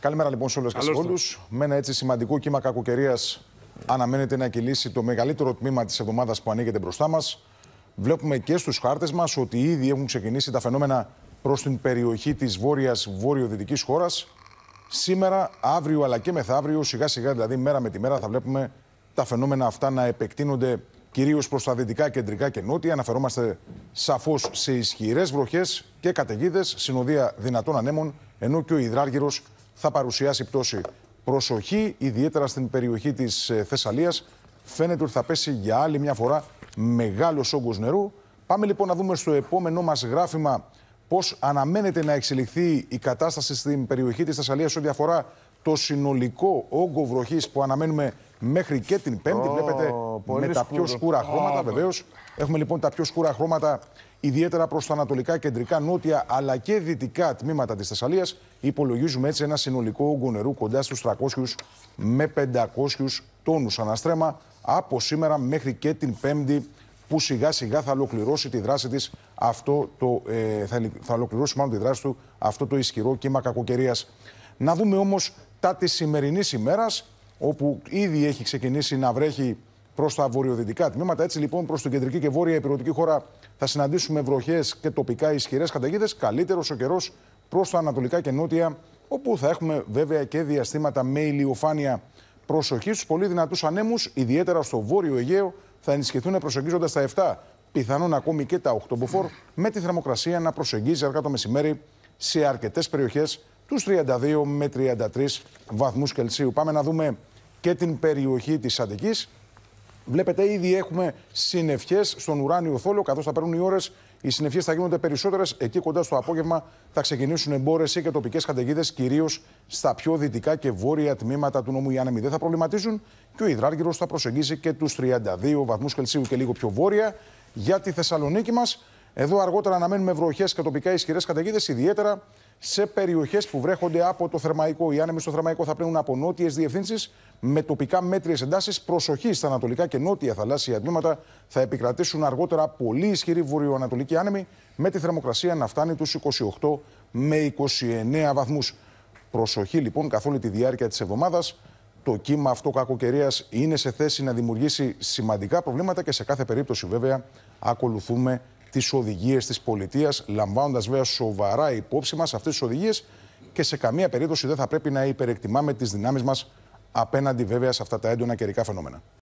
Καλημέρα λοιπόν σε όλες και σε όλους. Με ένα έτσι σημαντικό κύμα κακοκαιρίας αναμένεται να κυλήσει το μεγαλύτερο τμήμα της εβδομάδας που ανοίγεται μπροστά μας. Βλέπουμε και στους χάρτες μας ότι ήδη έχουν ξεκινήσει τα φαινόμενα προς την περιοχή της βόρειας βορειοδυτική χώρας. Σήμερα, αύριο αλλά και μεθαύριο, σιγά σιγά δηλαδή μέρα με τη μέρα, θα βλέπουμε τα φαινόμενα αυτά να επεκτείνονται κυρίως προς τα δυτικά, κεντρικά και νότια. Αναφερόμαστε σαφώς σε ισχυρές βροχές και καταιγίδες, συνοδεία δυνατών ανέμων, ενώ και ο υδράργυρος θα παρουσιάσει πτώση. Προσοχή, ιδιαίτερα στην περιοχή της ε, Θεσσαλίας. Φαίνεται ότι θα πέσει για άλλη μια φορά μεγάλος όγκος νερού. Πάμε λοιπόν να δούμε στο επόμενό μας γράφημα πώς αναμένεται να εξελιχθεί η κατάσταση στην περιοχή της Θεσσαλίας ό,τι αφορά το συνολικό όγκο βροχής που αναμένουμε μέχρι και την Πέμπτη. Oh, βλέπετε με τα πιο σκούρα χρώματα, oh, βεβαίως. Έχουμε λοιπόν τα πιο σκούρα χρώματα, ιδιαίτερα προς τα ανατολικά, κεντρικά, νότια αλλά και δυτικά τμήματα της Θεσσαλίας. Υπολογίζουμε έτσι ένα συνολικό όγκο νερού κοντά στους 300 με 500 τόνους αναστρέμα από σήμερα μέχρι και την Πέμπτη που σιγά σιγά θα ολοκληρώσει τη δράση της αυτό το, ε, θα, θα ολοκληρώσει μάλλον τη δράση του αυτό το ισχυρό κύμα κακοκαιρίας. Να δούμε όμως τα της σημερινής ημέρας όπου ήδη έχει ξεκινήσει να βρέχει προς τα βορειοδυτικά τμήματα. Έτσι λοιπόν, προς την κεντρική και βόρεια υπηρετική χώρα θα συναντήσουμε βροχές και τοπικά ισχυρές καταιγίδες. Καλύτερος ο καιρός προς τα ανατολικά και νότια, όπου θα έχουμε βέβαια και διαστήματα με ηλιοφάνεια. Προσοχής στους πολύ δυνατούς ανέμους, ιδιαίτερα στο βόρειο Αιγαίο, θα ενισχυθούν προσεγγίζοντας τα 7, πιθανόν ακόμη και τα 8 μποφόρ, με τη θερμοκρασία να προσεγγίζει αργά το μεσημέρι σε αρκετές περιοχές τους 32 με 33 βαθμούς Κελσίου. Πάμε να δούμε και την περιοχή της Αντικής. Βλέπετε ήδη έχουμε συννεφιές στον ουράνιο θόλο, καθώς θα παίρνουν οι ώρες οι συνευχές θα γίνονται περισσότερες. εκεί κοντά στο απόγευμα. Θα ξεκινήσουν εμπόρες και τοπικές καταιγίδε, Κυρίως στα πιο δυτικά και βόρεια τμήματα του νόμου. Οι άνεμοι δεν θα προβληματίζουν και ο υδράργυρος θα προσεγγίσει και τους 32 βαθμούς Κελσίου και λίγο πιο βόρεια. Για τη Θεσσαλονίκη μας, εδώ αργότερα αναμένουμε βροχές και τοπικά ισχυρές καταιγίδες, ιδιαίτερα σε περιοχές που βρέχονται από το θερμαϊκό. Οι άνεμοι στο θερμαϊκό θα πλένουν από νότιες διευθύνσεις με τοπικά μέτριες εντάσεις. Προσοχή στα ανατολικά και νότια θαλάσσια τμήματα. Θα επικρατήσουν αργότερα πολύ ισχυροί βορειοανατολικοί άνεμοι με τη θερμοκρασία να φτάνει τους 28 με 29 βαθμούς. Προσοχή λοιπόν καθ' όλη τη διάρκεια της εβδομάδας. Το κύμα αυτό κακοκαιρίας είναι σε θέση να δημιουργήσει σημαντικά προβλήματα και σε κάθε περίπτωση βέβαια ακολουθούμε τις οδηγίες της πολιτείας, λαμβάνοντας βέβαια σοβαρά υπόψη μας αυτές τις οδηγίες και σε καμία περίπτωση δεν θα πρέπει να υπερεκτιμάμε τις δυνάμεις μας απέναντι βέβαια σε αυτά τα έντονα καιρικά φαινόμενα.